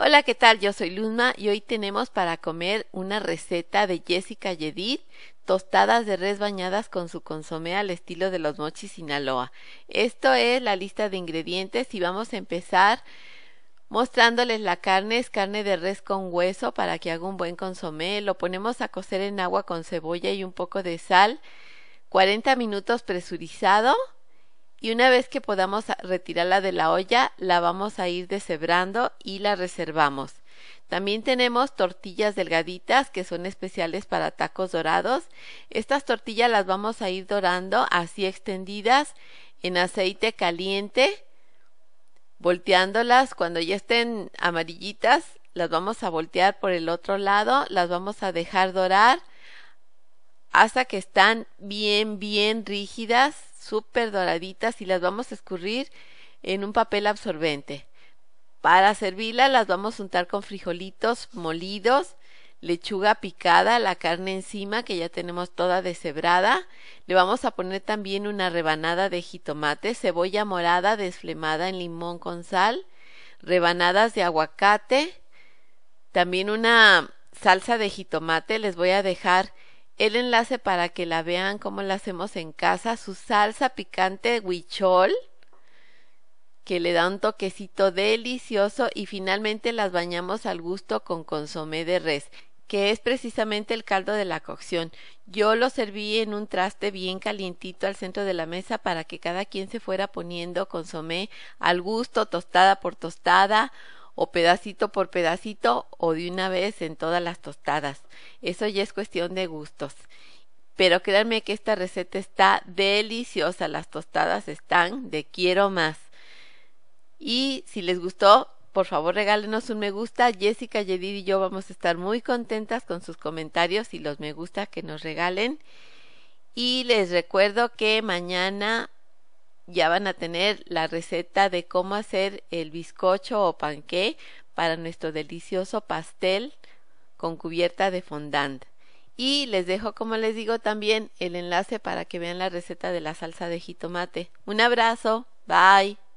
Hola, ¿qué tal? Yo soy Luzma y hoy tenemos para comer una receta de Jessica Yedid, tostadas de res bañadas con su consomé al estilo de los mochis Sinaloa. Esto es la lista de ingredientes y vamos a empezar mostrándoles la carne, es carne de res con hueso para que haga un buen consomé. Lo ponemos a cocer en agua con cebolla y un poco de sal, 40 minutos presurizado y una vez que podamos retirarla de la olla la vamos a ir deshebrando y la reservamos. También tenemos tortillas delgaditas que son especiales para tacos dorados. Estas tortillas las vamos a ir dorando así extendidas en aceite caliente, volteándolas cuando ya estén amarillitas, las vamos a voltear por el otro lado, las vamos a dejar dorar hasta que están bien, bien rígidas, súper doraditas y las vamos a escurrir en un papel absorbente. Para servirlas las vamos a untar con frijolitos molidos, lechuga picada, la carne encima que ya tenemos toda deshebrada. Le vamos a poner también una rebanada de jitomate, cebolla morada desflemada en limón con sal, rebanadas de aguacate, también una salsa de jitomate. Les voy a dejar el enlace para que la vean cómo la hacemos en casa, su salsa picante huichol que le da un toquecito delicioso y finalmente las bañamos al gusto con consomé de res, que es precisamente el caldo de la cocción. Yo lo serví en un traste bien calientito al centro de la mesa para que cada quien se fuera poniendo consomé al gusto, tostada por tostada o pedacito por pedacito o de una vez en todas las tostadas. Eso ya es cuestión de gustos. Pero créanme que esta receta está deliciosa. Las tostadas están de quiero más. Y si les gustó, por favor regálenos un me gusta. Jessica Yedid y yo vamos a estar muy contentas con sus comentarios y los me gusta que nos regalen. Y les recuerdo que mañana ya van a tener la receta de cómo hacer el bizcocho o panqué para nuestro delicioso pastel con cubierta de fondant. Y les dejo, como les digo, también el enlace para que vean la receta de la salsa de jitomate. Un abrazo, bye.